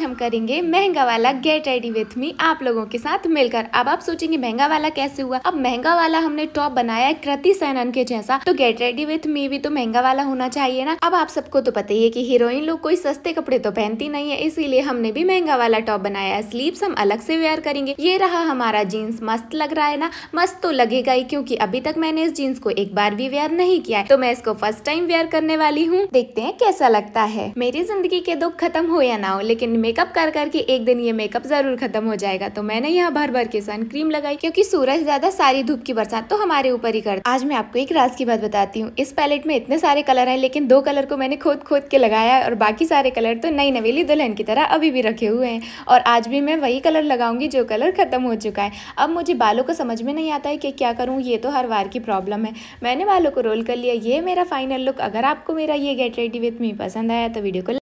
हम करेंगे महंगा वाला गेट रेडी विथ मी आप लोगों के साथ मिलकर अब आप सोचेंगे महंगा वाला कैसे हुआ अब महंगा वाला हमने टॉप बनाया कृति सैनन के जैसा तो गेट रेडी विथ मी भी तो महंगा वाला होना चाहिए ना अब आप सबको तो पता ही है की हीरोइन लोग कोई सस्ते कपड़े तो पहनती नहीं है इसीलिए हमने भी महंगा वाला टॉप बनाया है स्लीव्स हम अलग से वेयर करेंगे ये रहा हमारा जीन्स मस्त लग रहा है ना मस्त तो लगेगा ही क्यूँकी अभी तक मैंने इस जीन्स को एक बार भी वेयर नहीं किया है तो मैं इसको फर्स्ट टाइम वेयर करने वाली हूँ देखते हैं कैसा लगता है मेरी जिंदगी के दुख खत्म हो या ना हो लेकिन मेरे मेकअप कर करके एक दिन ये मेकअप ज़रूर खत्म हो जाएगा तो मैंने यहाँ भर भर के सन क्रीम लगाई क्योंकि सूरज ज्यादा सारी धूप की बरसात तो हमारे ऊपर ही कर आज मैं आपको एक राज की बात बताती हूँ इस पैलेट में इतने सारे कलर है लेकिन दो कलर को मैंने खोद खोद के लगाया और बाकी सारे कलर तो नई नवेली दुल्हन की तरह अभी भी रखे हुए हैं और आज भी मैं वही कलर लगाऊंगी जो कलर ख़त्म हो चुका है अब मुझे बालों को समझ में नहीं आता है कि क्या करूँ ये तो हर बार की प्रॉब्लम है मैंने बालों को रोल कर लिया ये मेरा फाइनल लुक अगर आपको मेरा ये गेट रेडी विथ मी पसंद आया तो वीडियो को